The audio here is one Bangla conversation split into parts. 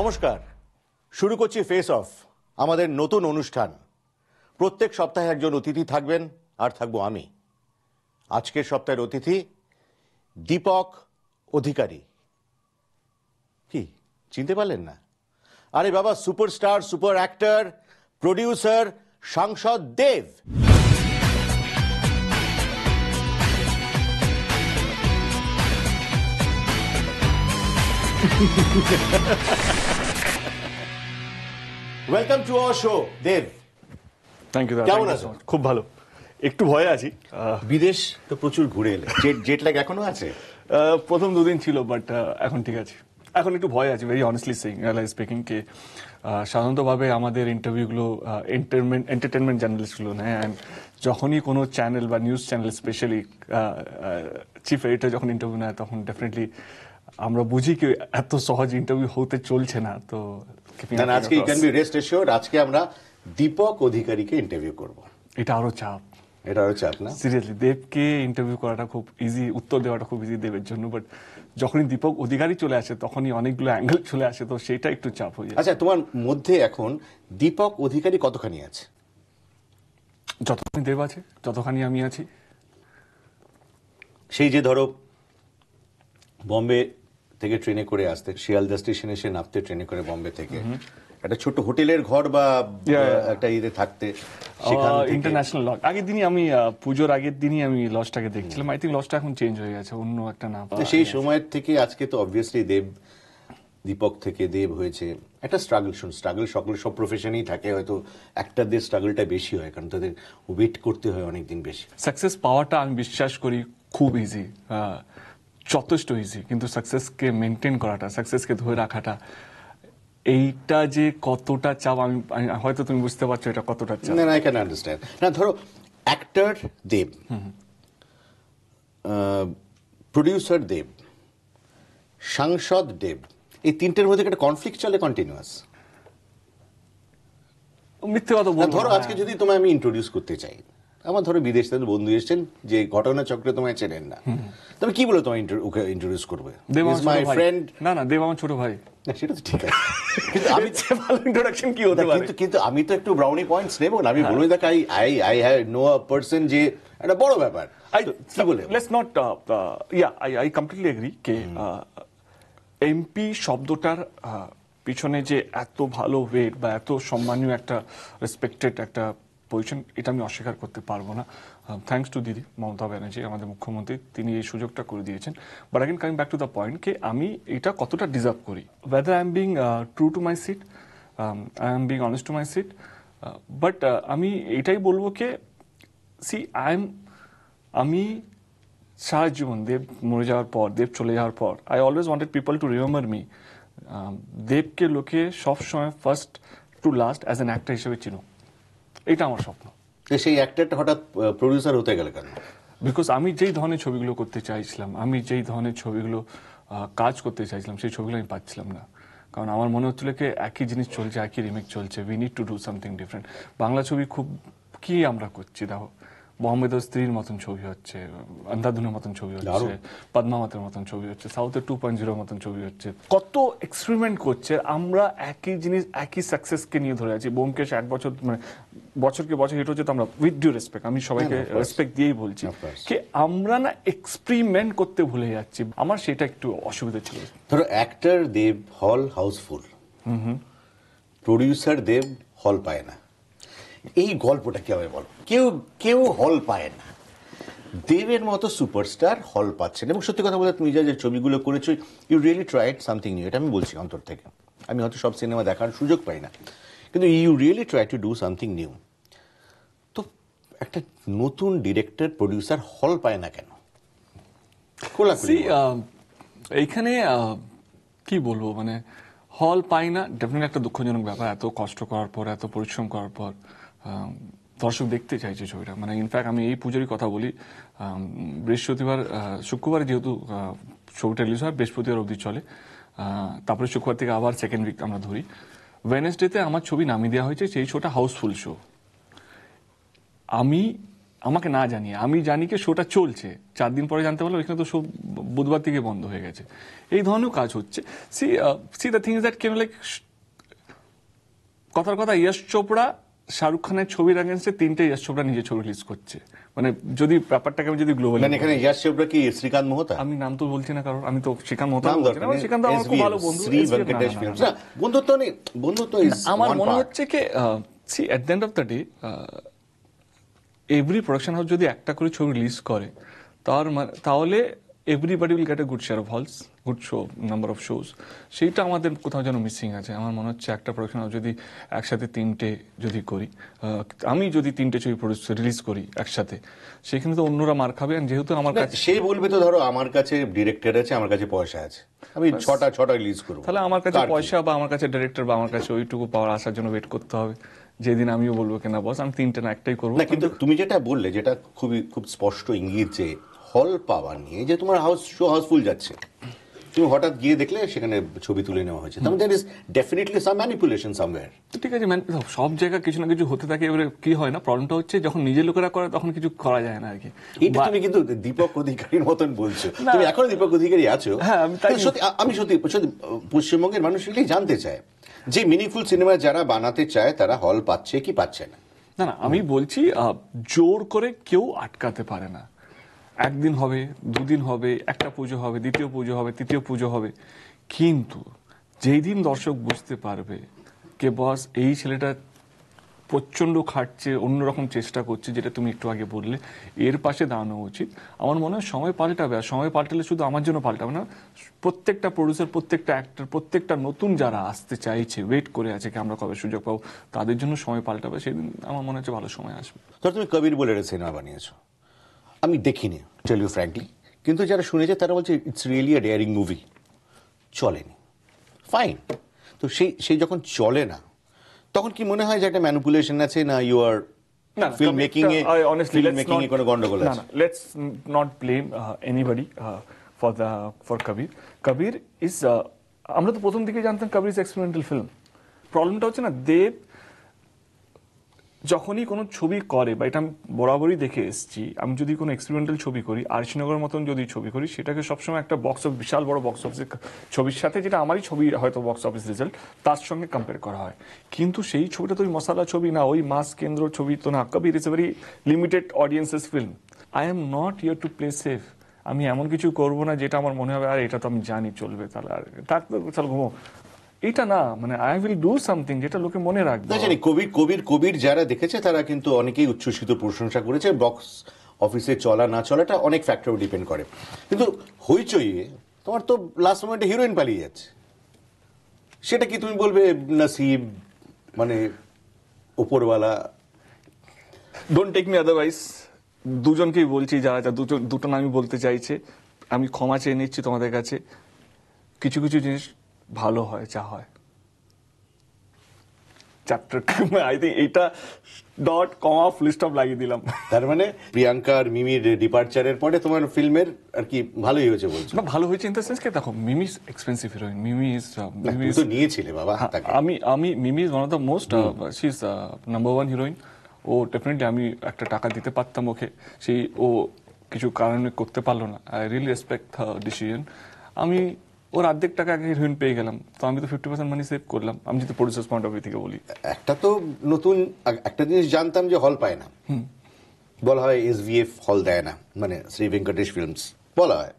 নমস্কার শুরু করছি ফেস অফ আমাদের নতুন অনুষ্ঠান প্রত্যেক সপ্তাহে একজন অতিথি থাকবেন আর থাকবো আমি আজকের সপ্তাহের অতিথি দীপক অধিকারী কি চিনতে পারলেন না আরে বাবা সুপারস্টার সুপার অ্যাক্টর প্রডিউসার সাংসদ Dev welcome to our show Dev thank you কেমন আছো খুব ভালো একটু ভয়ে আছি বিদেশ তো প্রচুর ঘুরে এলে জেট জেট ল্যাগ এখনো আছে প্রথম দুদিন ছিল বাট এখন ঠিক আছে এখন একটু ভয় আছে ভেরি অনেস্টলি সিং স্পিকিং কে সাধারণতভাবে আমাদের ইন্টারভিউগুলো এন্টারটেনমেন্ট এন্টারটেনমেন্ট জার্নালিস্টগুলো নেয় অ্যান্ড যখনই কোনো চ্যানেল বা news channel specially chief editor যখন ইন্টারভিউ নেয় তখন ডেফিনেটলি আমরা বুঝি কি এত সহজ ইন্টারভিউ হতে চলছে না তো না আজকে you can be rest assured আজকে আমরা দীপক অধিকারীকে ইন্টারভিউ করব এটা আরো চাপ এটা আরো চাপ না সিরিয়াসলি দেবকে ইন্টারভিউ করাটা খুব ইজি উত্তর দেওয়াটা খুব ইজি দেবের জন্য বাট যখনই দীপক অধিকারী চলে আসে তখনই অনেকগুলো অ্যাঙ্গেল চলে আসে তো সেটা একটু চাপ হয়ে যায় আচ্ছা তোমার মধ্যে এখন দীপক অধিকারী কতখানি আছে যতখানি দেব আছে যতখানি আমি আছি সেই যে ধরো বম্বে থেকে ট্রেনে করে আসতে শিয়ালদা স্টেশনে এসে নামতে ট্রেনে করে বম্বে থেকে একটা ছোট হোটেলের ঘর বা একটা ইয়ে থাকতে ইন্টারন্যাশনাল লজ uh, আগের দিনই আমি uh, পুজোর আগের দিনই আমি লজটাকে দেখছিলাম আই থিঙ্ক লজটা এখন চেঞ্জ হয়ে গেছে অন্য একটা নাম সেই সময়ের থেকে আজকে তো অবভিয়াসলি দেব দীপক থেকে দেব হয়েছে একটা স্ট্রাগল শুন স্ট্রাগল সকল সব প্রফেশনেই থাকে হয়তো একটা একটাদের স্ট্রাগলটা বেশি হয় কারণ তাদের ওয়েট করতে হয় অনেক দিন বেশি সাকসেস পাওয়াটা আমি বিশ্বাস করি খুব ইজি যথেষ্ট ইজি কিন্তু সাকসেসকে মেনটেন করাটা সাকসেসকে ধরে রাখাটা এইটা যে কতটা চাপ আমি হয়তো তুমি বুঝতে পারছো এটা কতটা চাপ না আই ক্যান আন্ডারস্ট্যান্ড না ধরো অ্যাক্টর দেব প্রডিউসার দেব সাংসদ দেব এই তিনটের মধ্যে একটা কনফ্লিক্ট চলে কন্টিনিউয়াস মিথ্যে কথা ধরো আজকে যদি তোমায় আমি ইন্ট্রোডিউস করতে চাই আমার ধরো বিদেশ থেকে বন্ধু এসছেন যে ঘটনা চক্রে তোমায় চেনেন না তবে কি বলো তোমায় ওকে ইন্ট্রোডিউস করবে মাই ফ্রেন্ড না না দেব আমার ছোট ভাই সেটা তো ঠিক আছে কিন্তু আমি ভালো ইন্ট্রোডাকশন কি হতে পারে কিন্তু আমি তো একটু ব্রাউনি পয়েন্টস নেব না আমি হ্যাঁ। বলবো দেখ I I I have no a person যে একটা বড় ব্যাপার আই কি বলে let's not yeah I I completely agree কে এমপি শব্দটার uh, পিছনে যে এত ভালো ওয়েট বা এত সম্মানীয় একটা রেসপেক্টেড একটা বলছেন এটা আমি অস্বীকার করতে পারবো না থ্যাংকস টু দিদি মমতা ব্যানার্জি আমাদের মুখ্যমন্ত্রী তিনি এই সুযোগটা করে দিয়েছেন but again coming back to the point কে আমি এটা কতটা ডিজার্ভ করি whether I am being true to my seat I am being honest to my seat but আমি এটাই বলবো কে সি আই এম আমি সারা জীবন দেব মরে যাওয়ার পর দেব চলে যাওয়ার পর I always wanted people to remember me দেবকে লোকে সবসময় first to last as an actor হিসেবে চিনুক এটা আমার স্বপ্ন সেই অ্যাক্টরটা হঠাৎ প্রডিউসার হতে গেলে কেন বিকজ আমি যেই ধরনের ছবিগুলো করতে চাইছিলাম আমি যেই ধরনের ছবিগুলো কাজ করতে চাইছিলাম সেই ছবিগুলো আমি পাচ্ছিলাম না কারণ আমার মনে হচ্ছিল কি একই জিনিস চলছে একই রিমেক চলছে we need to do something different Bangla ছবি খুব কি আমরা করছি দেখো মোহাম্মদের স্ত্রীর মতন ছবি হচ্ছে আন্ধাধুনের মতন ছবি হচ্ছে পদ্মামাতের মতন ছবি হচ্ছে সাউথের টু পয়েন্ট জিরোর মতন ছবি হচ্ছে কত এক্সপেরিমেন্ট করছে আমরা একই জিনিস একই সাকসেসকে নিয়ে ধরে আছি বোমকেশ এক বছর মানে বছরকে বছর হিট হচ্ছে তো আমরা উইথ ডিউ রেসপেক্ট আমি সবাইকে রেসপেক্ট দিয়েই বলছি কি আমরা না এক্সপেরিমেন্ট করতে ভুলে যাচ্ছি আমার সেটা একটু অসুবিধা ছিল ধরো অ্যাক্টার দেব হল হাউসফুল প্রডিউসার দেব হল পায় না এই গল্পটা কীভাবে বলো কেউ কেউ হল পায় না দেবের মতো সুপারস্টার হল পাচ্ছেন এবং সত্যি কথা বলতে তুমি যা যে ছবিগুলো করেছো you really tried something new এটা আমি বলছি অন্তর থেকে আমি হয়তো সব সিনেমা দেখার সুযোগ পাই না কিন্তু you really try to do something new তো একটা নতুন ডিরেক্টর প্রডিউসার হল পায় না কেন এইখানে কি বলবো মানে হল পাই না ডেফিনেটলি একটা দুঃখজনক ব্যাপার এত কষ্ট করার পর এত পরিশ্রম করার পর দর্শক দেখতে চাইছে ছবিটা মানে ইনফ্যাক্ট আমি এই পুজোরই কথা বলি বৃহস্পতিবার শুক্রবার যেহেতু ছবিটা রিলিজ হয় বৃহস্পতিবার অবধি চলে তারপরে শুক্রবার থেকে আবার সেকেন্ড উইক আমরা ধরি ওয়েনেসডেতে আমার ছবি নামিয়ে দেওয়া হয়েছে সেই শোটা হাউসফুল শো আমি আমাকে না জানিয়ে আমি জানি কি শোটা চলছে চার দিন পরে জানতে পারলাম এখানে তো শো বুধবার থেকে বন্ধ হয়ে গেছে এই ধরনের কাজ হচ্ছে see see the things that কেন লাইক কথার কথা ইয়াশ চোপড়া শাহরুখ খানের ছবির আগেন্সে তিনটে ইয়াশ চোপড়া নিজে ছবি রিলিজ করছে মানে যদি ব্যাপারটাকে আমি যদি গ্লোবাল মানে এখানে চোপড়া কি শ্রীকান্ত মহতা আমি নাম তো বলছি না কারণ আমি তো শ্রীকান্ত মহতা বলছি না শ্রীকান্ত আমার খুব ভালো বন্ধু শ্রী ভেঙ্কটেশ ফিল্মস বন্ধুত্ব নেই বন্ধুত্ব ইজ আমার মনে হচ্ছে কি see at the end of the day every production house যদি একটা করে ছবি রিলিজ করে তার মানে, তাহলে everybody will get a good share of halls good show number of shows সেইটা আমাদের কোথাও যেন মিসিং আছে আমার মনে হচ্ছে একটা প্রোডাকশন যদি একসাথে তিনটে যদি করি আমি যদি তিনটে ছবি রিলিজ করি একসাথে সেখানে তো অন্যরা মার খাবে যেহেতু আমার কাছে সে বলবে তো ধরো আমার কাছে ডিরেক্টর আছে আমার কাছে পয়সা আছে আমি ছটা ছটা রিলিজ করবো তাহলে আমার কাছে পয়সা বা আমার কাছে ডিরেক্টর বা আমার কাছে ওইটুকু পাওয়ার আসার জন্য ওয়েট করতে হবে যেদিন আমিও বলবো কেনা বস আমি তিনটে না একটাই করবো কিন্তু তুমি যেটা বললে যেটা খুবই খুব স্পষ্ট ইঙ্গিত যে হল পাওয়া নিয়ে যে তোমার হাউস শো হাউসফুল যাচ্ছে তুমি হঠাৎ গিয়ে দেখলে সেখানে ছবি তুলে নেওয়া হয়েছে তাহলে that is definitely some manipulation somewhere ঠিক আছে সব জায়গা কিছু না কিছু হতে থাকে এবারে কি হয় না প্রবলেমটা হচ্ছে যখন নিজের লোকেরা করে তখন কিছু করা যায় না আর কি এটা তুমি কিন্তু দীপক অধিকারীর মতন বলছো তুমি এখনো দীপক অধিকারী আছো হ্যাঁ সত্যি আমি সত্যি সত্যি পশ্চিমবঙ্গের মানুষ এগুলি জানতে চায় যে মিনিফুল সিনেমা যারা বানাতে চায় তারা হল পাচ্ছে কি পাচ্ছে না না না আমি বলছি জোর করে কেউ আটকাতে পারে না একদিন হবে দুদিন হবে একটা পুজো হবে দ্বিতীয় পুজো হবে তৃতীয় পুজো হবে কিন্তু যেই দিন দর্শক বুঝতে পারবে কে বস এই ছেলেটা প্রচণ্ড খাটছে অন্যরকম চেষ্টা করছে যেটা তুমি একটু আগে বললে এর পাশে দাঁড়ানো উচিত আমার মনে হয় সময় পাল্টাবে আর সময় পাল্টালে শুধু আমার জন্য পাল্টাবে না প্রত্যেকটা প্রডিউসার প্রত্যেকটা অ্যাক্টর প্রত্যেকটা নতুন যারা আসতে চাইছে ওয়েট করে আছে কি আমরা কবে সুযোগ পাবো তাদের জন্য সময় পাল্টাবে সেদিন আমার মনে হচ্ছে ভালো সময় আসবে তুমি কবির বলে একটা সিনেমা বানিয়েছো আমি দেখিনি টেল ইউ ফ্র্যাঙ্কলি কিন্তু যারা শুনেছে তারা বলছে it's really a daring movie চলেনি ফাইন তো সেই সেই যখন চলে না তখন কি মনে হয় যে একটা ম্যানুপুলেশন আছে না ইউ আর ফিল্ম মেকিং এ ফিল্ম মেকিং এ কোনো গন্ডগোল আছে let's not blame anybody for for Kabir Kabir is আমরা তো প্রথম দিকে জানতাম কবির ইজ এক্সপেরিমেন্টাল ফিল্ম প্রবলেমটা হচ্ছে না দেব যখনই কোনো ছবি করে বা এটা আমি বরাবরই দেখে এসেছি আমি যদি কোনো এক্সপেরিমেন্টাল ছবি করি আরশিনগর মতন যদি ছবি করি সেটাকে সবসময় একটা বক্স অফিস বিশাল বড় বক্স অফিসের ছবির সাথে যেটা আমারই ছবি হয়তো বক্স অফিস রেজাল্ট তার সঙ্গে কম্পেয়ার করা হয় কিন্তু সেই ছবিটা তো ওই মশালা ছবি না ওই মাস কেন্দ্র ছবি তো না কবি it's a very limited audiences film I am not here to play safe আমি এমন কিছু করবো না যেটা আমার মনে হবে আর এটা তো আমি জানি চলবে তাহলে আর তার তাহলে ঘুমো এটা না মানে আই উইল ডু সামথিং যেটা লোকে মনে রাখবে জানি কবির কবির কবির যারা দেখেছে তারা কিন্তু অনেকেই উচ্ছ্বসিত প্রশংসা করেছে বক্স অফিসে চলা না চলাটা অনেক ফ্যাক্টর ডিপেন্ড করে কিন্তু হইচইয়ে তোমার তো লাস্ট মোমেন্টে হিরোইন পালিয়ে যাচ্ছে সেটা কি তুমি বলবে নাসিব মানে ওপরওয়ালা ডোন্ট টেক মি আদারওয়াইজ দুজনকেই বলছি যারা যা দুটো দুটো নামই বলতে চাইছে আমি ক্ষমা চেয়ে নিচ্ছি তোমাদের কাছে কিছু কিছু জিনিস ভালো হয় যা হয় চ্যাপ্টার আই থিঙ্ক এটা dot com off list off লাগিয়ে দিলাম তার মানে প্রিয়াঙ্কা আর মিমির ডিপার্চারের পরে তোমার ফিল্মের আর কি ভালোই হয়েছে বলছো না ভালো হয়েছে ইন দ্য সেন্স কি দেখো Mimi is expensive heroine Mimi is uh, Mimi তো নিয়েছিলে বাবা হ্যাঁ, আমি আমি Mimi is one of the most she is number one heroine ও ডেফিনেটলি আমি একটা টাকা দিতে পারতাম ওকে সেই ও কিছু কারণে করতে পারলো না I really respect the decision আমি ওর অর্ধেক টাকা আগে হিরোইন পেয়ে গেলাম তো আমি তো ফিফটি পার্সেন্ট মানি সেভ করলাম আমি যদি প্রডিউসার্স পয়েন্ট অফ ভিউ থেকে বলি একটা তো নতুন একটা জিনিস জানতাম যে হল পায় না বলা হয় এস ভিএফ হল দেয় না মানে শ্রী ভেঙ্কটেশ ফিল্মস বলা হয়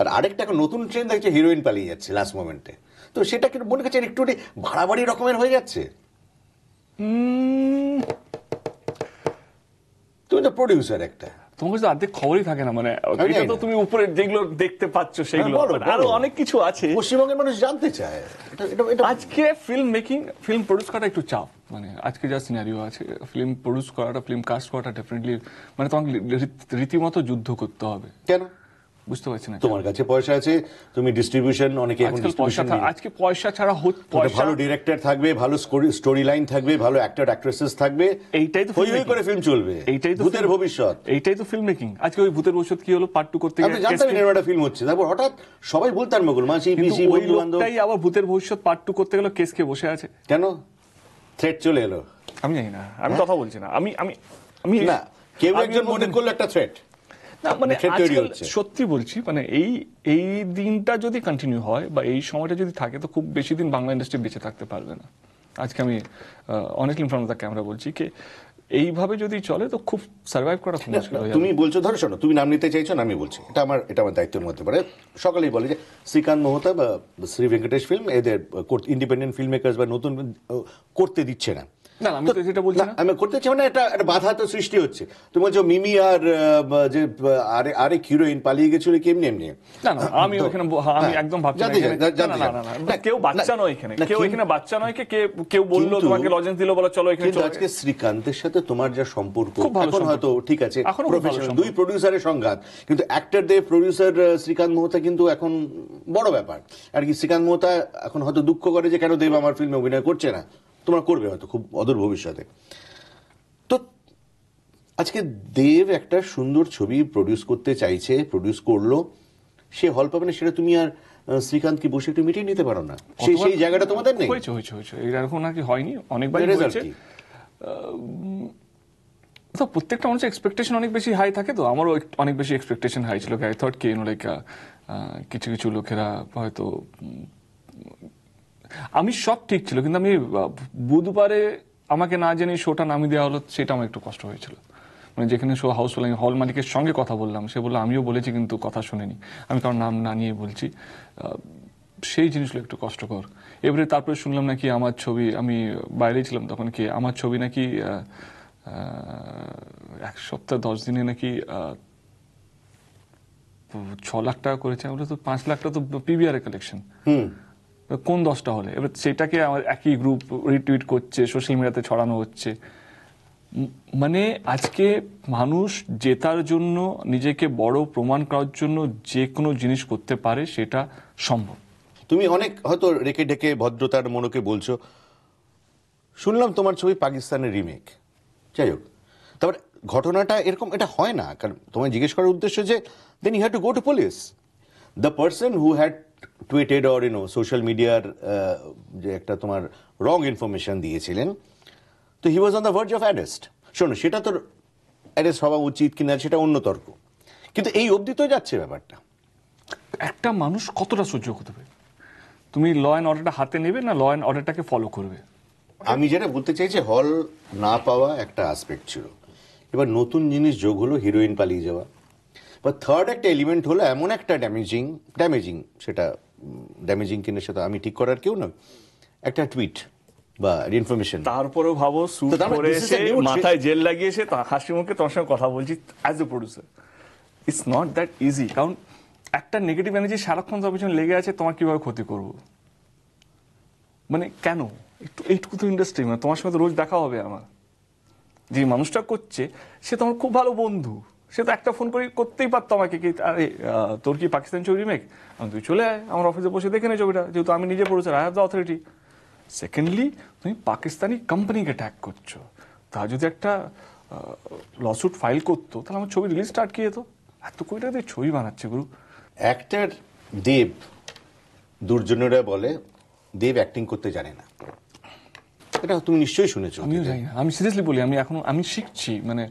আর আরেকটা একটা নতুন ট্রেন দেখছে হিরোইন পালিয়ে যাচ্ছে লাস্ট মোমেন্টে তো সেটা কিন্তু মনে কাছে একটু বাড়াবাড়ি রকমের হয়ে যাচ্ছে তুমি তো প্রডিউসার একটা তোমার তো অর্ধেক খবরই থাকে না মানে হ্যাঁ, এটা হ্যাঁ, তো হ্যাঁ। তুমি উপরে যেগুলো দেখতে পাচ্ছ সেগুলো মানে আরো অনেক কিছু আছে পশ্চিমবঙ্গের মানুষ জানতে চায় আজকে ফিল্ম মেকিং ফিল্ম প্রডিউস করাটা একটু চাপ মানে আজকে যা সিনারিও আছে ফিল্ম প্রডিউস করাটা ফিল্ম কাস্ট করাটা ডেফিনেটলি মানে তোমাকে রীতিমতো যুদ্ধ করতে হবে কেন বুঝতে পারছি না তোমার কাছে পয়সা আছে তুমি ডিস্ট্রিবিউশন অনেকে এখন পয়সা আজকে পয়সা ছাড়া পয়সা ভালো ডিরেক্টর থাকবে ভালো স্টোরি লাইন থাকবে ভালো অ্যাক্টর অ্যাক্ট্রেসেস থাকবে এইটাই তো হই করে ফিল্ম চলবে এইটাই তো ভূতের ভবিষ্যৎ এইটাই তো ফিল্ম মেকিং আজকে ওই ভূতের ভবিষ্যৎ কি হলো পার্ট 2 করতে গিয়ে আপনি একটা ফিল্ম হচ্ছে তারপর হঠাৎ সবাই বলতার মগুল মাছি বিসি বন্ধু তাই আবার ভূতের ভবিষ্যৎ পার্ট 2 করতে গেল কেসকে বসে আছে কেন থ্রেট চলে এলো আমি জানি না আমি হ্যাঁ? কথা বলছি না আমি আমি আমি না কেউ একজন মনে করলো একটা থ্রেট মানে, মানে সত্যি বলছি মানে এই এই দিনটা যদি কন্টিনিউ হয় বা এই সময়টা যদি থাকে তো খুব বেশি দিন বাংলা ইন্ডাস্ট্রি বেঁচে থাকতে পারবে না আজকে আমি অনেক ইনফর্ম ফ্রন্ট দ্য ক্যামেরা বলছি কি এইভাবে যদি চলে তো খুব সার্ভাইভ করা খুব মুশকিল তুমি বলছো ধরো শোনো তুমি নাম নিতে চাইছো না আমি বলছি এটা আমার এটা আমার দায়িত্বের মধ্যে পড়ে সকালেই বলে যে শ্রীকান্ত মহতা বা শ্রী ভেঙ্কটেশ ফিল্ম এদের ইন্ডিপেন্ডেন্ট ফিল্ম মেকার্স বা নতুন করতে দিচ্ছে না আমি করতে চাই না এটা একটা বাধা তো সৃষ্টি হচ্ছে মিমি আর যে আরে আরে হিরোইন পালিয়ে গেছিল কেমনি এমনি আমি ওখানে হ্যাঁ, আমি হ্যাঁ, একদম ভাবছি না কেউ বাচ্চা নয় এখানে কেউ এখানে বাচ্চা নয় কে কেউ বললো তোমাকে লজেন্স বলো চলো এখানে আজকে শ্রীকান্তের সাথে তোমার যা সম্পর্ক এখন হয়তো ঠিক আছে প্রফেশনাল দুই প্রোডিউসারের সংঘাত কিন্তু অ্যাক্টর দেব প্রোডিউসার শ্রীকান্ত মোহতা কিন্তু এখন বড় ব্যাপার আর কি শ্রীকান্ত মোহতা এখন হয়তো দুঃখ করে যে কেন দেব আমার ফিল্মে অভিনয় করছে না তোমার করবে হয়তো খুব অদূর ভবিষ্যতে তো আজকে দেব একটা সুন্দর ছবি প্রডিউস করতে চাইছে প্রডিউস করলো সে হল পাবে না সেটা তুমি আর শ্রীকান্ত কি বসে একটু মিটিয়ে নিতে পারো না সেই সেই জায়গাটা তোমাদের নেই হয়েছে হয়েছে হয়েছে এরকম নাকি হয়নি অনেকবার তো প্রত্যেকটা মানুষের এক্সপেকটেশন অনেক বেশি হাই থাকে তো আমারও অনেক বেশি এক্সপেকটেশন হাই ছিল আই থট কে লাইক কিছু কিছু লোকেরা হয়তো আমি সব ঠিক ছিল কিন্তু আমি বুধবারে আমাকে না জেনে শোটা নামিয়ে দেওয়া হলো সেটা আমার একটু কষ্ট হয়েছিল মানে যেখানে শো হাউস হল আমি হল মালিকের সঙ্গে কথা বললাম সে বললো আমিও বলেছি কিন্তু কথা শুনিনি আমি কারণ নাম না নিয়ে বলছি সেই জিনিসগুলো একটু কষ্টকর এবারে তারপরে শুনলাম নাকি আমার ছবি আমি বাইরে ছিলাম তখন কি আমার ছবি নাকি এক সপ্তাহ দশ দিনে নাকি ছ লাখ টাকা করেছে আমরা তো পাঁচ লাখ টাকা তো পিবিআর কালেকশন কোন দশটা হলে এবার সেটাকে আমার একই গ্রুপ রিটুইট করছে সোশ্যাল মিডিয়াতে ছড়ানো হচ্ছে মানে আজকে মানুষ জেতার জন্য নিজেকে বড় প্রমাণ করার জন্য যে কোনো জিনিস করতে পারে সেটা সম্ভব তুমি অনেক হয়তো রেখে ডেকে ভদ্রতার মনকে বলছো শুনলাম তোমার ছবি পাকিস্তানের রিমেক যাই হোক তারপর ঘটনাটা এরকম এটা হয় না কারণ তোমায় জিজ্ঞেস করার উদ্দেশ্য যে then you had to go to police the person who had tweeted or you know social মিডিয়ার যে একটা তোমার রং ইনফরমেশন দিয়েছিলেন তো he was on the verge of arrest শোনো সেটা তোর অ্যারেস্ট হওয়া উচিত কিনা সেটা অন্য তর্ক কিন্তু এই অবধি তো যাচ্ছে ব্যাপারটা একটা মানুষ কতটা সহ্য করতে পারে তুমি ল অ্যান্ড অর্ডারটা হাতে নেবে না ল অ্যান্ড অর্ডারটাকে ফলো করবে আমি যেটা বলতে চাইছি হল না পাওয়া একটা আসপেক্ট ছিল এবার নতুন জিনিস যোগ হলো হিরোইন পালিয়ে যাওয়া বা থার্ড একটা এলিমেন্ট হলো এমন একটা ড্যামেজিং ড্যামেজিং সেটা ড্যামেজিং কিনা সেটা আমি ঠিক করার কেউ না একটা টুইট বা ইনফরমেশন তারপরেও ভাবো স্যুট মানে পরে এসে মাথায় জেল লাগিয়েছে হাসি মুখে তোমার সঙ্গে কথা বলছি as a producer it's not that easy কারণ একটা নেগেটিভ এনার্জি সারাক্ষণ সব পিছনে লেগে আছে তোমার কিভাবে ক্ষতি করব মানে কেন একটু এইটুকু তো ইন্ডাস্ট্রি মানে তোমার সঙ্গে রোজ দেখা হবে আমার যে মানুষটা করছে সে তোমার খুব ভালো বন্ধু সে তো একটা ফোন করে করতেই পারতো আমাকে কি আরে তোর কি পাকিস্তান ছবি রিমেক আমি তুই চলে আয় আমার অফিসে বসে দেখে নেই ছবিটা যেহেতু আমি নিজে পড়েছি I have the authority secondly তুমি পাকিস্তানি কোম্পানিকে ট্যাগ করছো তা যদি একটা লসুট ফাইল করতো তাহলে আমার ছবি স্টার্ট আটকে যেত এত কইটা টাকা দিয়ে ছবি বানাচ্ছে গুরু অ্যাক্টার দেব দুর্জনেরা বলে দেব অ্যাক্টিং করতে জানে না এটা তুমি নিশ্চয়ই শুনেছো আমিও জানি না আমি সিরিয়াসলি বলি আমি এখন আমি শিখছি মানে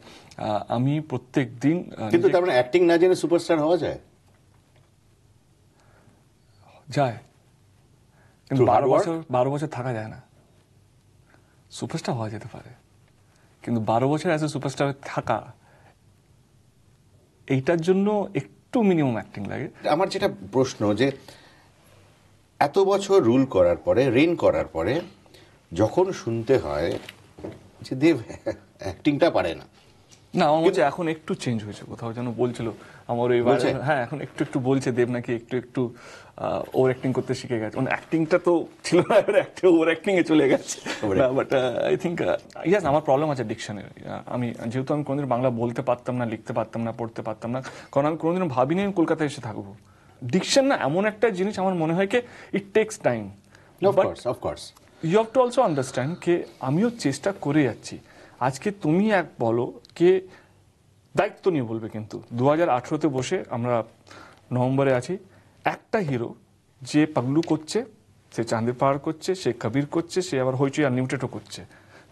আমি প্রত্যেক দিন কিন্তু তার মানে অ্যাক্টিং না জেনে সুপারস্টার হওয়া যায় যায় কিন্তু বারো বছর বারো বছর থাকা যায় না সুপারস্টার হওয়া যেতে পারে কিন্তু বারো বছর অ্যাজ এ সুপারস্টার থাকা এইটার জন্য একটু মিনিমাম অ্যাক্টিং লাগে আমার যেটা প্রশ্ন যে এত বছর রুল করার পরে রেন করার পরে যখন শুনতে হয় যে দেব অ্যাক্টিংটা পারে না না আমার মনে এখন একটু চেঞ্জ হয়েছে কোথাও যেন বলছিল আমার ওই হ্যাঁ এখন একটু একটু বলছে দেব নাকি একটু একটু ওভার অ্যাক্টিং করতে শিখে গেছে মানে অ্যাক্টিংটা তো ছিল না এবার ওভার অ্যাক্টিং এ চলে গেছে বাট আই থিঙ্ক ইয়াস আমার প্রবলেম আছে ডিকশনের আমি যেহেতু আমি কোনোদিন বাংলা বলতে পারতাম না লিখতে পারতাম না পড়তে পারতাম না কারণ আমি কোনোদিন ভাবিনি আমি কলকাতায় এসে থাকবো ডিকশন না এমন একটা জিনিস আমার মনে হয় কি it takes time of course of course you have to also understand কে আমিও চেষ্টা করে যাচ্ছি আজকে তুমি এক বলো কে দায়িত্ব নিয়ে বলবে কিন্তু দু হাজার বসে আমরা নভেম্বরে আছি একটা হিরো যে পাগলু করছে সে চাঁদের পাহাড় করছে সে কবির করছে সে আবার হইচই আনলিমিটেডও করছে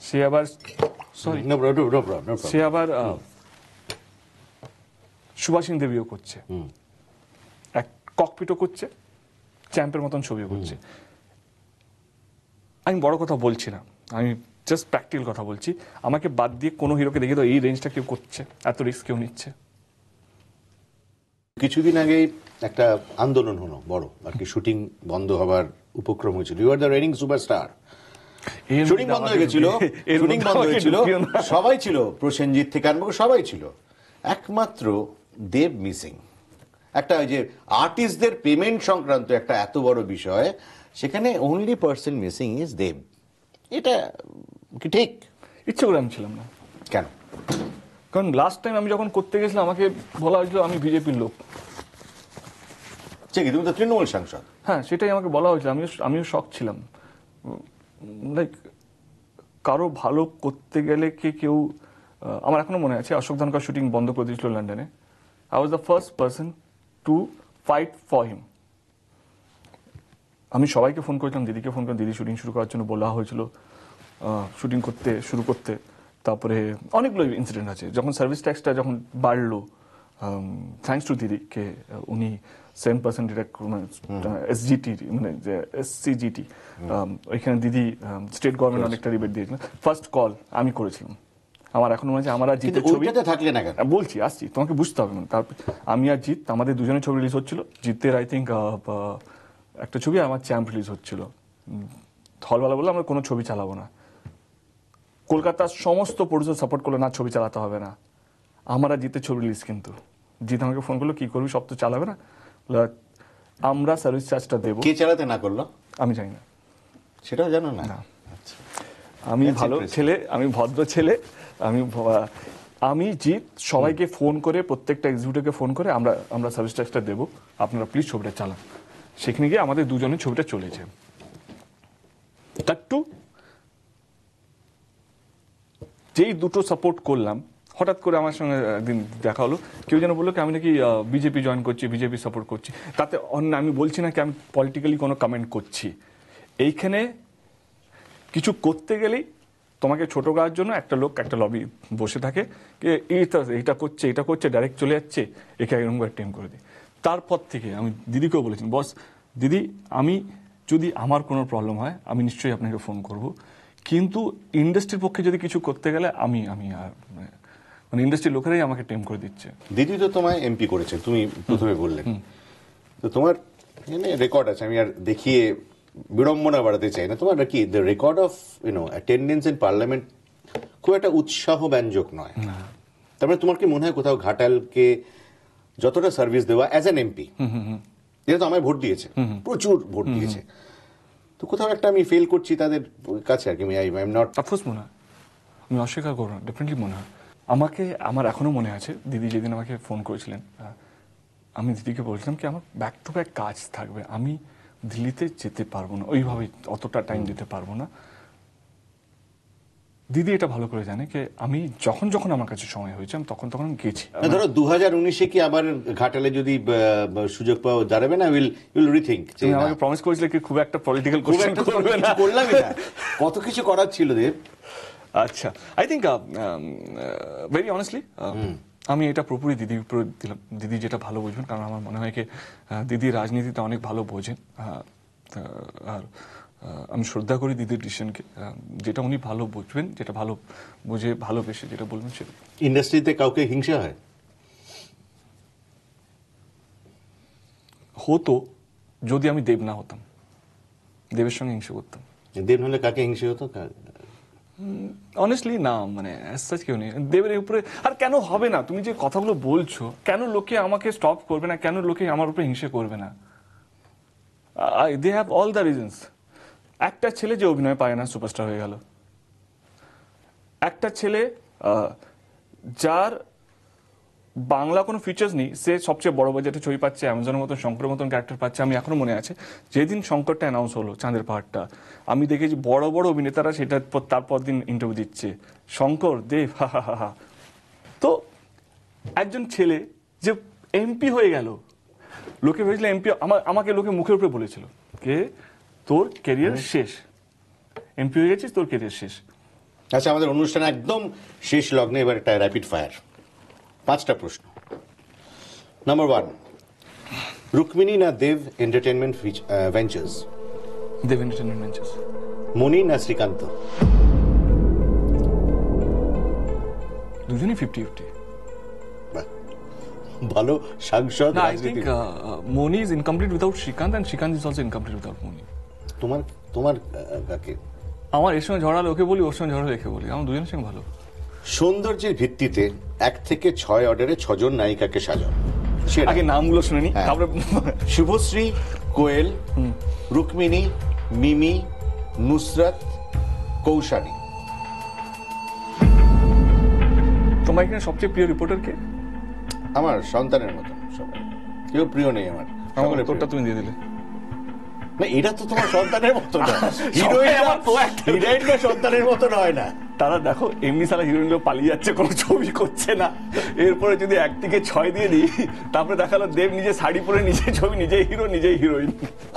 সে আবার সরি সে আবার সুভাষিন দেবীও করছে এক ককপিটও করছে চ্যাম্পের মতন ছবিও করছে আমি বড় কথা বলছি না আমি জাস্ট প্র্যাকটিক্যাল কথা বলছি আমাকে বাদ দিয়ে কোনো হিরোকে দেখে তো এই রেঞ্জটা কেউ করছে এত রিস্ক কেউ নিচ্ছে কিছুদিন আগে একটা আন্দোলন হলো বড় আর কি শুটিং বন্ধ হবার উপক্রম হয়েছিল you are the reigning superstar shooting বন্ধ হয়ে গেছিল শুটিং বন্ধ হয়েছিল সবাই ছিল প্রসেনজিৎ থেকে আরম্ভ সবাই ছিল একমাত্র দেব মিসিং একটা ওই যে আর্টিস্টদের পেমেন্ট সংক্রান্ত একটা এত বড় বিষয় সেখানে only person missing is Dev এটা কি ঠিক ইচ্ছে করে আমি ছিলাম না কেন কারণ লাস্ট টাইম আমি যখন করতে গেছিলাম আমাকে বলা হয়েছিল আমি বিজেপির লোক ঠিকই তুমি তো তৃণমূল সাংসদ হ্যাঁ সেটাই আমাকে বলা হয়েছিল আমিও আমিও শখ ছিলাম লাইক কারো ভালো করতে গেলে কে কেউ আমার এখনো মনে আছে অশোক ধনকার শুটিং বন্ধ করে দিয়েছিল লন্ডনে I was the first person to fight for him আমি সবাইকে ফোন করেছিলাম দিদিকে ফোন করে দিদি শুটিং শুরু করার জন্য বলা হয়েছিল শুটিং করতে শুরু করতে তারপরে অনেকগুলো ইনসিডেন্ট আছে যখন সার্ভিস ট্যাক্সটা যখন বাড়লো থ্যাংকস টু দিদিকে উনি সেভেন পার্সেন্ট এটা মানে এসজিটির মানে যে এসসিজিটি ওইখানে দিদি স্টেট গভর্নমেন্ট অনেকটা রিবেট দিয়েছিলেন ফার্স্ট কল আমি করেছিলাম আমার এখন মনে হচ্ছে আমার আর জিতের ছবি থাকলে না বলছি আসছি তোমাকে বুঝতে হবে মানে তারপর আমি আর জিত আমাদের দুজনের ছবি রিলিজ হচ্ছিল জিতের আই থিঙ্ক একটা ছবি আমার চ্যাম্প রিলিজ হচ্ছিল হলওয়ালা বললো আমরা কোনো ছবি চালাবো না কলকাতার সমস্ত প্রডিউসার সাপোর্ট করলো না ছবি চালাতে হবে না আমরা জিতে ছবি রিলিজ কিন্তু জিত আমাকে ফোন করলো কি করবি সব তো চালাবে না আমরা সার্ভিস চার্জটা দেবো কে চালাতে না করলো আমি জানি না সেটাও জানো না আচ্ছা। আমি ভালো ছেলে আমি ভদ্র ছেলে আমি আমি জিৎ সবাইকে ফোন করে প্রত্যেকটা এক্সিকিউটিভকে ফোন করে আমরা আমরা সার্ভিস ট্যাক্সটা দেবো আপনারা প্লিজ ছবিটা চালান সেখানে গিয়ে আমাদের দুজনের ছবিটা চলেছে টু যেই দুটো সাপোর্ট করলাম হঠাৎ করে আমার সঙ্গে একদিন দেখা হলো কেউ যেন বললো কি আমি নাকি বিজেপি জয়েন করছি বিজেপি সাপোর্ট করছি তাতে অন্য আমি বলছি না কি আমি পলিটিক্যালি কোনো কমেন্ট করছি এইখানে কিছু করতে গেলেই তোমাকে ছোট করার জন্য একটা লোক একটা লবি বসে থাকে এটা এটা করছে এটা করছে ডাইরেক্ট চলে যাচ্ছে একে এরকম করে টেম করে দিই তারপর থেকে আমি দিদিকেও বলেছেন বস দিদি আমি যদি আমার কোনো প্রবলেম হয় আমি নিশ্চয়ই আপনাকে ফোন করব কিন্তু ইন্ডাস্ট্রির পক্ষে যদি কিছু করতে গেলে আমি আমি আর মানে ইন্ডাস্ট্রির মানে লোকেরাই আমাকে টেম করে দিচ্ছে দিদি তো তোমায় এমপি করেছে তুমি প্রথমে বললেন তো তোমার রেকর্ড মানে, আছে আমি আর দেখিয়ে বিড়ম্বনা বাড়াতে চাই না তোমার কি the record of you know attendance in parliament খুব একটা উৎসাহ ব্যঞ্জক নয় তারপরে মানে তোমার কি মনে হয় কোথাও ঘাটালকে যতটা সার্ভিস দেওয়া অ্যাজ এন এমপি যেহেতু আমায় ভোট দিয়েছে প্রচুর ভোট দিয়েছে তো কোথাও একটা আমি ফেল করছি তাদের কাছে আর কি আই এম নট তাফুস মনে হয় আমি অস্বীকার করবো না ডেফিনেটলি মনে হয় আমাকে আমার এখনও মনে আছে দিদি যেদিন আমাকে ফোন করেছিলেন আমি দিদিকে বলছিলাম কি আমার ব্যাক টু ব্যাক কাজ থাকবে আমি দিল্লিতে যেতে পারবো না ওইভাবে অতটা টাইম দিতে পারবো না দিদি এটা ভালো করে জানে যে আমি যখন যখন আমার কাছে সময় হয়েছে আমি তখন তখন গেছি ধরো দু হাজার উনিশে কি আবার ঘাটালে যদি সুযোগ পাওয়া দাঁড়াবে না উইল উইল রিথিঙ্ক তুমি আমাকে প্রমিস করেছিলে কি খুব একটা পলিটিক্যাল কোশ্চেন করবে না করলাম কত কিছু করার ছিল দেব আচ্ছা আই থিঙ্ক ভেরি অনেস্টলি আমি এটা পুরোপুরি দিদির উপরে দিলাম দিদি যেটা ভালো বুঝবেন কারণ আমার মনে হয় কি দিদি রাজনীতিতে অনেক ভালো বোঝেন আর আমি শ্রদ্ধা করি দিদির ডিসিশনকে যেটা উনি ভালো বুঝবেন যেটা ভালো বুঝে ভালোবেসে যেটা বলবেন সেটা ইন্ডাস্ট্রিতে কাউকে হিংসা হয় হতো যদি আমি দেব না হতাম দেবের সঙ্গে হিংসা করতাম দেব হলে কাকে হিংসা হতো অনেস্টলি না মানে কেউ নেই দেবের উপরে আর কেন হবে না তুমি যে কথাগুলো বলছো কেন লোকে আমাকে স্টপ করবে না কেন লোকে আমার উপরে হিংসা করবে না they have all the reasons একটা ছেলে যে অভিনয় পায় না সুপারস্টার হয়ে গেল একটা ছেলে যার বাংলা কোনো ফিচার্স নেই সে সবচেয়ে বড় বাজেটে ছবি পাচ্ছে অ্যামাজনের মতন শঙ্কর মতন ক্যারেক্টার পাচ্ছে আমি এখনো মনে আছে যেদিন শঙ্করটা অ্যানাউন্স হলো চাঁদের পাহাড়টা আমি দেখেছি বড় বড় অভিনেতারা সেটা তারপর দিন ইন্টারভিউ দিচ্ছে শঙ্কর দেব হা হা হা হা তো একজন ছেলে যে এমপি হয়ে গেল লোকে ভেবেছিল এমপি আমাকে লোকে মুখের উপরে বলেছিল কে তোর ক্যারিয়ার শেষ এমপি হয়ে গেছিস তোর ক্যারিয়ার শেষ আচ্ছা আমাদের অনুষ্ঠান একদম শেষ লগ্নে এবার একটা র্যাপিড ফায়ার পাঁচটা প্রশ্ন নাম্বার ওয়ান রুক্মিণী না Dev entertainment ventures Dev entertainment ventures Moni না শ্রীকান্ত দুজনই ফিফটি ফিফটি ভালো সাংসদ I think Moni is incomplete without Srikant and Srikant is also incomplete without Moni তোমার তোমার কাকে আমার এর সঙ্গে ঝড়ালে ওকে বলি ওর সঙ্গে ঝড়ালে একে বলি আমার দুজনের সঙ্গে ভালো সৌন্দর্যের ভিত্তিতে এক থেকে ছয় অর্ডারে ছজন নায়িকাকে সাজাও আগে নামগুলো শুনিনি নি হ্যাঁ। তারপরে শুভশ্রী কোয়েল রুক্মিণী মিমি নুসরত কৌশানী তোমার এখানে সবচেয়ে প্রিয় রিপোর্টার কে আমার সন্তানের মতো সবাই কেউ প্রিয় নেই আমার তোরটা তুমি দিয়ে দিলে না এরা তো তোমার সন্তানের মতো না হিরোইনটা সন্তানের মতো নয় না তারা দেখো এমনি সারা হিরোইনগুলো পালিয়ে যাচ্ছে কোনো ছবি করছে না এরপরে যদি একদিকে ছয় দিয়ে দিই তারপরে দেখালো দেব নিজে শাড়ি পরে নিজে ছবি নিজে হিরো নিজে হিরোইন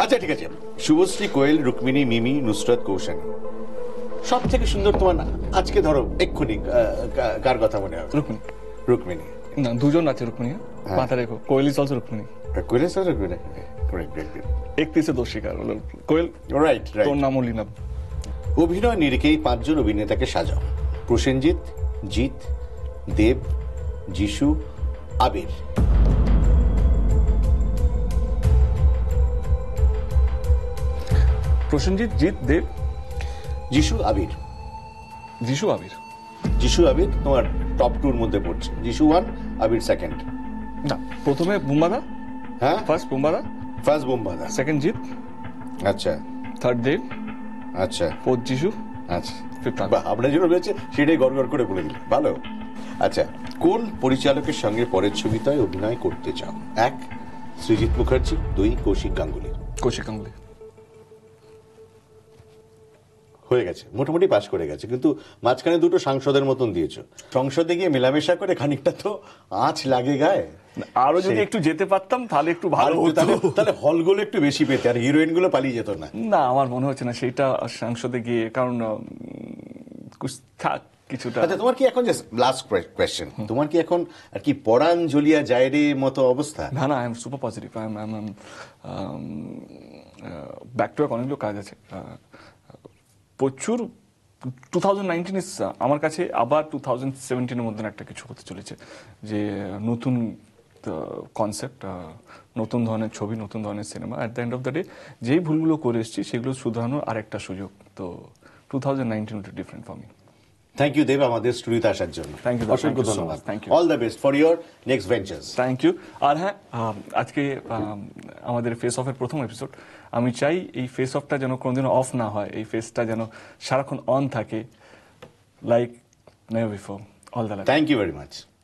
আচ্ছা ঠিক আছে শুভশ্রী কোয়েল রুক্মিণী মিমি নুসরত কৌশানী সব থেকে সুন্দর তোমার আজকে ধরো এক্ষুনি কার কথা মনে হয় রুক্মিণী রুক্মিণী না দুজন আছে রুক্মিণী হ্যাঁ। মাথা রেখো কোয়েলি চলছে also Rukmini Koel is Rukmini great great মানে কোয়েল রাইট তোর নাম অলিনাভ অভিনয় নিরিখেই পাঁচজন অভিনেতাকে সাজাও প্রসেনজিৎ জিৎ দেব যিশু আবির প্রসেনজিৎ জিৎ দেব যিশু আবির যিশু আবির যিশু আবির তোমার টপ টুর মধ্যে পড়ছে যিশু ওয়ান আবির সেকেন্ড না প্রথমে বুম্বাদা হ্যাঁ ফার্স্ট বুম্বাদা ফার্স্ট বোম্বাদা সেকেন্ড জিত আচ্ছা থার্ড দেব আচ্ছা ফোর্থ যিশু আচ্ছা বা আপনার জন্য রয়েছে সেটাই গড় করে বলে দিলেন ভালো আচ্ছা কোন পরিচালকের সঙ্গে পরের ছবিটায় অভিনয় করতে চাও এক সৃজিত মুখার্জি দুই কৌশিক গাঙ্গুলি কৌশিক গাঙ্গুলি হয়ে গেছে মোটামুটি পাশ করে গেছে কিন্তু মাঝখানে দুটো সাংসদের মতন দিয়েছ সংসদে গিয়ে মেলামেশা করে খানিকটা তো আঁচ লাগে গায়ে আরো যদি একটু যেতে পারতাম তাহলে একটু ভালো হতো তাহলে হলগুলো একটু বেশি পেতে আর হিরোইন গুলো পালিয়ে যেত না না আমার মনে হচ্ছে না সেটা সংসদে গিয়ে কারণ থাক কিছুটা আচ্ছা তোমার কি এখন জাস্ট লাস্ট কোয়েশ্চেন তোমার কি এখন আর কি পরাণ জলিয়া যায় মতো অবস্থা না না I am super positive I am I am back to back অনেকগুলো কাজ আছে প্রচুর টু থাউজেন্ড নাইনটিন আমার কাছে আবার টু থাউজেন্ড সেভেন্টিনের মধ্যে একটা কিছু হতে চলেছে যে uh, নতুন কনসেপ্ট uh, uh, নতুন ধরনের ছবি নতুন ধরনের cinema at the end of the day যেই ভুলগুলো করে এসেছি সেগুলো শুধরানোর আরেকটা সুযোগ তো two thousand nineteen different for me thank you Dev আমাদের স্টুডিওতে আসার জন্য থ্যাংক ইউ অসংখ্য ধন্যবাদ thank you all the best for your next ventures thank you আর হ্যাঁ আজকে আমাদের ফেস অফের প্রথম এপিসোড আমি চাই এই ফেস অফটা যেন কোনোদিনও অফ না হয় এই ফেসটা যেন সারাক্ষণ অন থাকে like never before all the thank you very much